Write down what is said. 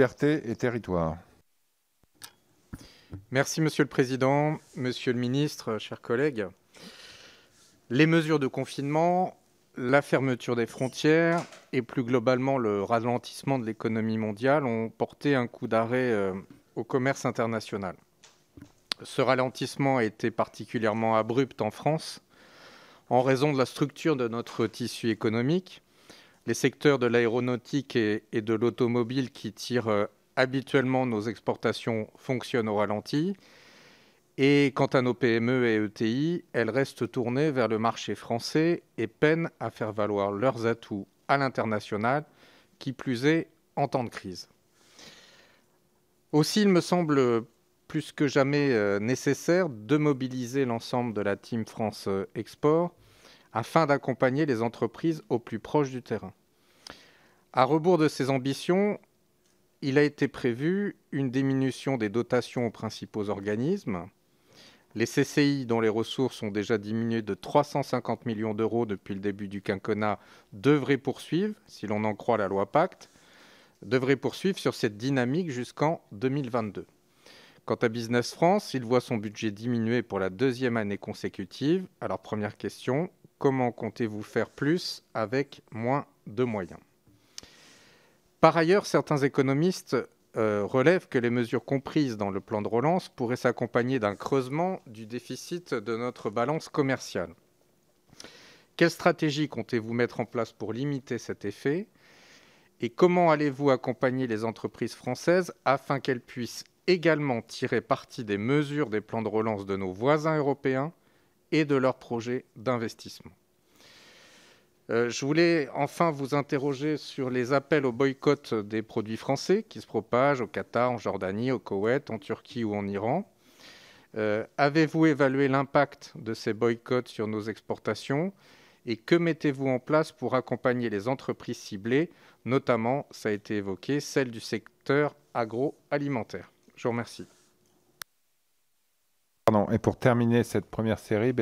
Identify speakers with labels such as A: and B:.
A: et territoire. Merci, Monsieur le Président, Monsieur le Ministre, chers collègues. Les mesures de confinement, la fermeture des frontières et plus globalement le ralentissement de l'économie mondiale ont porté un coup d'arrêt euh, au commerce international. Ce ralentissement a été particulièrement abrupt en France en raison de la structure de notre tissu économique les secteurs de l'aéronautique et, de l'automobile qui tirent euh, habituellement nos exportations fonctionnent au ralenti. Et quant à nos PME et ETI, elles restent tournées vers le marché français et peinent à faire valoir leurs atouts à l'international, qui plus est en temps de crise. Aussi, il me semble plus que jamais euh, nécessaire de mobiliser l'ensemble de la Team France euh, Export afin d'accompagner les entreprises au plus proche du terrain. À rebours de ses ambitions, il a été prévu une diminution des dotations aux principaux organismes. Les CCI, dont les ressources ont déjà diminué de 350 millions d'euros depuis le début du quinquennat, devraient poursuivre, si l'on en croit la loi Pacte, devraient poursuivre sur cette dynamique jusqu'en 2022. Quant à Business France, il voit son budget diminuer pour la deuxième année consécutive. Alors première question, comment comptez-vous faire plus avec moins de moyens par ailleurs, certains économistes euh, relèvent que les mesures comprises dans le plan de relance pourraient s'accompagner d'un creusement du déficit de notre balance commerciale. Quelle stratégie comptez-vous mettre en place pour limiter cet effet Et comment allez-vous accompagner les entreprises françaises afin qu'elles puissent également tirer parti des mesures des plans de relance de nos voisins européens et de leurs projets d'investissement euh, je voulais enfin vous interroger sur les appels au boycott des produits français qui se propagent au Qatar, en Jordanie, au Koweït, en Turquie ou en Iran. Euh, avez-vous évalué l'impact de ces boycotts sur nos exportations et que mettez-vous en place pour accompagner les entreprises ciblées, notamment, ça a été évoqué, celles du secteur agroalimentaire Je vous remercie. Pardon, et pour terminer cette première série,